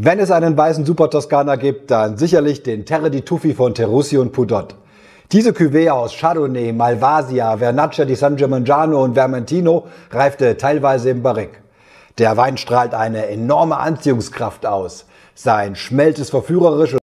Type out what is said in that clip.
Wenn es einen weißen Super Toskana gibt, dann sicherlich den Terre di Tuffi von Terussi und Pudot. Diese Cuvée aus Chardonnay, Malvasia, Vernaccia di San Germangiano und Vermentino reifte teilweise im Barrique. Der Wein strahlt eine enorme Anziehungskraft aus. Sein Schmelz ist verführerisch